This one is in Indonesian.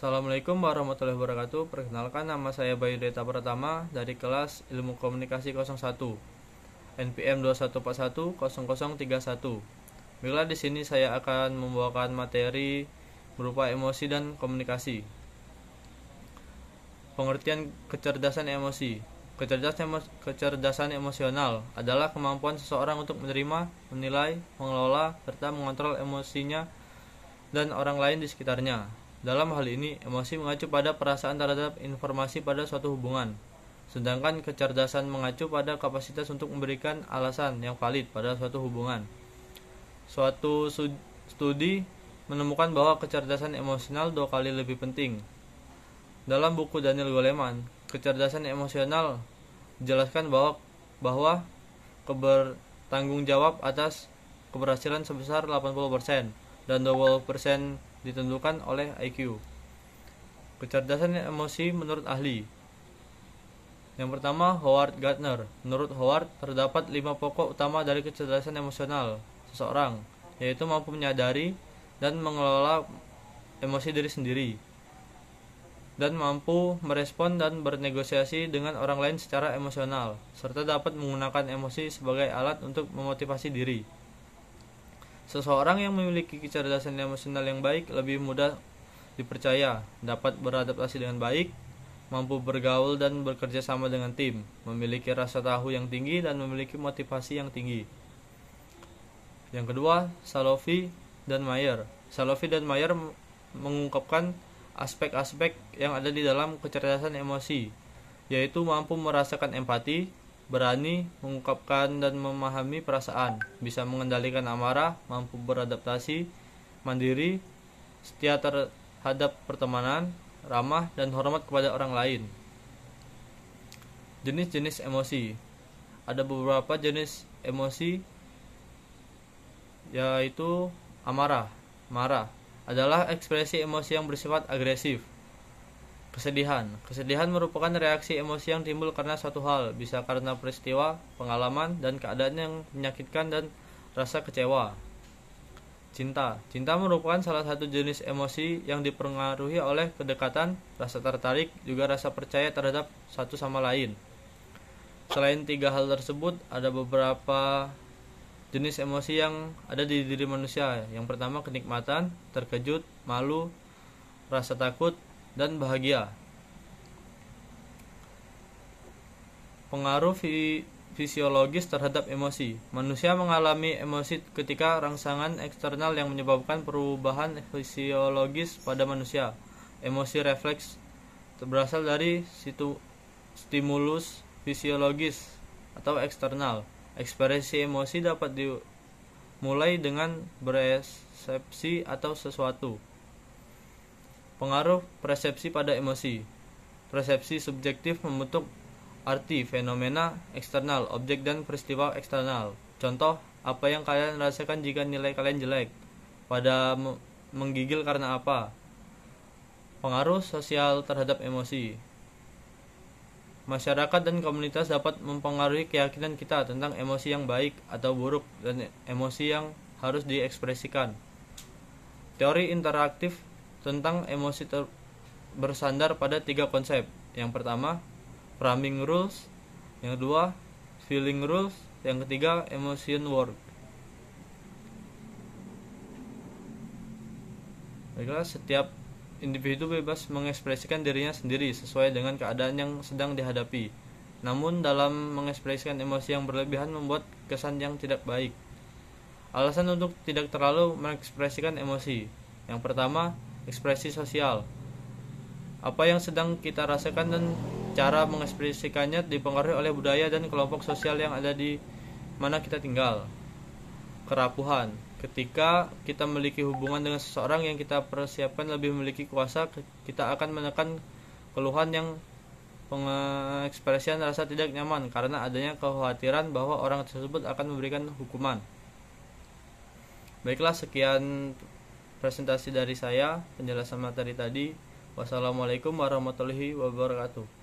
Assalamualaikum warahmatullahi wabarakatuh. Perkenalkan nama saya Bayu Deta Pratama dari kelas Ilmu Komunikasi 01. NPM 21410031. Bila di sini saya akan membawakan materi berupa emosi dan komunikasi. Pengertian kecerdasan emosi. Kecerdasan, emos kecerdasan emosional adalah kemampuan seseorang untuk menerima, menilai, mengelola, serta mengontrol emosinya dan orang lain di sekitarnya. Dalam hal ini, emosi mengacu pada perasaan terhadap informasi pada suatu hubungan, sedangkan kecerdasan mengacu pada kapasitas untuk memberikan alasan yang valid pada suatu hubungan. Suatu studi menemukan bahwa kecerdasan emosional dua kali lebih penting. Dalam buku Daniel Goleman, kecerdasan emosional dijelaskan bahwa bahwa kebertanggung jawab atas keberhasilan sebesar 80% dan 20% ditentukan oleh IQ. Kecerdasan emosi menurut ahli. Yang pertama, Howard Gardner. Menurut Howard, terdapat lima pokok utama dari kecerdasan emosional seseorang, yaitu mampu menyadari dan mengelola emosi diri sendiri, dan mampu merespon dan bernegosiasi dengan orang lain secara emosional, serta dapat menggunakan emosi sebagai alat untuk memotivasi diri. Seseorang yang memiliki kecerdasan emosional yang baik lebih mudah dipercaya, dapat beradaptasi dengan baik, mampu bergaul dan bekerja sama dengan tim, memiliki rasa tahu yang tinggi dan memiliki motivasi yang tinggi. Yang kedua, Salofi dan Mayer. Salofi dan Mayer mengungkapkan aspek-aspek yang ada di dalam kecerdasan emosi, yaitu mampu merasakan empati, berani mengungkapkan dan memahami perasaan, bisa mengendalikan amarah, mampu beradaptasi, mandiri, setia terhadap pertemanan, ramah, dan hormat kepada orang lain. Jenis-jenis emosi Ada beberapa jenis emosi yaitu amarah. Marah adalah ekspresi emosi yang bersifat agresif, Kesedihan. Kesedihan merupakan reaksi emosi yang timbul karena suatu hal, bisa karena peristiwa, pengalaman, dan keadaan yang menyakitkan dan rasa kecewa. Cinta. Cinta merupakan salah satu jenis emosi yang dipengaruhi oleh kedekatan, rasa tertarik, juga rasa percaya terhadap satu sama lain. Selain tiga hal tersebut, ada beberapa jenis emosi yang ada di diri manusia. Yang pertama kenikmatan, terkejut, malu, rasa takut, dan bahagia. Pengaruh fi fisiologis terhadap emosi. Manusia mengalami emosi ketika rangsangan eksternal yang menyebabkan perubahan fisiologis pada manusia. Emosi refleks berasal dari situ stimulus fisiologis atau eksternal. Ekspresi emosi dapat dimulai dengan beresepsi atau sesuatu Pengaruh persepsi pada emosi. Persepsi subjektif membentuk arti fenomena eksternal, objek dan peristiwa eksternal. Contoh, apa yang kalian rasakan jika nilai kalian jelek? Pada menggigil karena apa? Pengaruh sosial terhadap emosi. Masyarakat dan komunitas dapat mempengaruhi keyakinan kita tentang emosi yang baik atau buruk dan emosi yang harus diekspresikan. Teori interaktif tentang emosi ter bersandar pada tiga konsep. Yang pertama, framing rules, yang kedua, feeling rules, yang ketiga, emotion work. Baiklah, setiap individu bebas mengekspresikan dirinya sendiri sesuai dengan keadaan yang sedang dihadapi. Namun dalam mengekspresikan emosi yang berlebihan membuat kesan yang tidak baik. Alasan untuk tidak terlalu mengekspresikan emosi. Yang pertama, ekspresi sosial. Apa yang sedang kita rasakan dan cara mengekspresikannya dipengaruhi oleh budaya dan kelompok sosial yang ada di mana kita tinggal. Kerapuhan ketika kita memiliki hubungan dengan seseorang yang kita persiapkan lebih memiliki kuasa, kita akan menekan keluhan yang pengekspresian rasa tidak nyaman karena adanya kekhawatiran bahwa orang tersebut akan memberikan hukuman. Baiklah, sekian presentasi dari saya, penjelasan materi tadi. Wassalamualaikum warahmatullahi wabarakatuh.